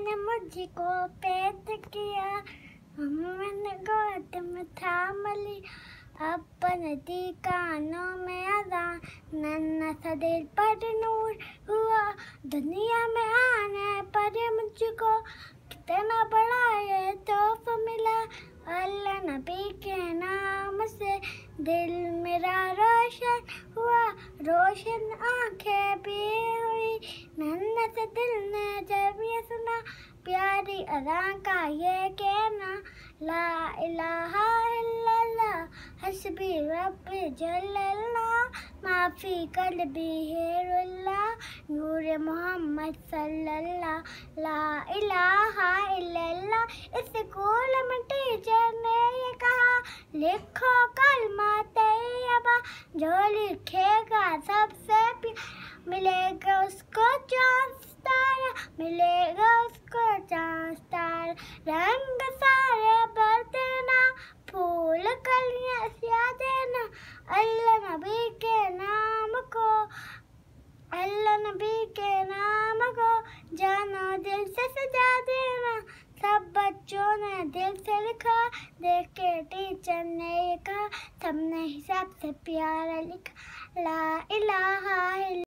ने मुझको पैद किया मन गोद में थाम ली अपन दी कानों में अदा नन्ना सा दिल पर नूर हुआ दुनिया में आने पर मुझको कितना बड़ा ये तोहफा मिला अल्लाह नबी के नाम से दिल मेरा रोशन हुआ रोशन आंखें भी हुई नन्ना नन्नत दिल ने प्यारी अदा का ये कहना ला इलाहा इल्लल्लाह हस्बी रब जल्लल्लाह माफ़ी कलबी हेरुल्ला नूर मोहम्मद सल्लल्लाह ला इलाहा इल्लल्लाह इस स्कूल में टीचर ने ये कहा लिखो कलमा तैयबा जो लिखेगा सबसे मिलेगा उसको चांस मिलेगा चास्तार रंग सारे भर देना फूल कलियां सिया देना अल्लाह नबी के नाम को अल्लाह नबी के नाम को जाना दिल से सजा देना सब बच्चों ने दिल से लिखा देख के टीचर ने कहा सबने हिसाब से प्यारा लिखा ला इलाहा